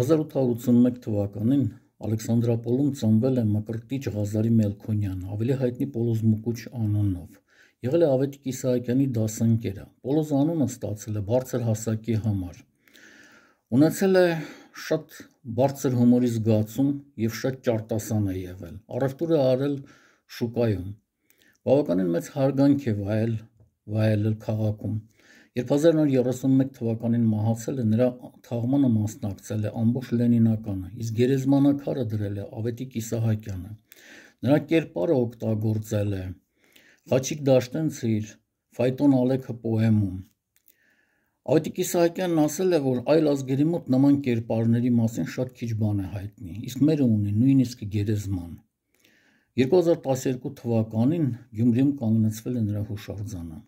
1881 թվականին Ալեքսանդրապոլում ծնվել է Մկրտիչ Ղազարի Մելքոնյանը, ավելի հայտնի Պոլոզ Մուկուչ անունով։ Եղել է Ավետիք Իսահակյանի դասընկերը։ Պոլոզ անունը ստացել է բարձր հասակի համար։ Ունեցել է շատ բարձր հումորի զգացում եւ շատ ճարտասան է եղել։ Առևտուրը արել շուկայում։ Բավականին մեծ հարգանք է վայել վայելել քաղաքում։ 2031 թվականին մահացել է, նրա թաղմանը մասնակցել է ամբողջ Լենինականը, իսկ գերեզմանակարը դրել է Ավետի Կիսահակյանը։ Նրա կերպարը օգտագործել է Խաչիկ Դաշտենցը իր Ֆայտոն Ալեքը պոեմում։ Ավետի Կիսահակյանն ասել է, որ այլ ազգերի մոտ նման կերպարների մասին շատ քիչ բան է հայտնի, իսկ մերը ունի նույնիսկ գերեզման։ 2012 թվականին Գյումրիում կանգնեցվել է նրա հուշարձանը։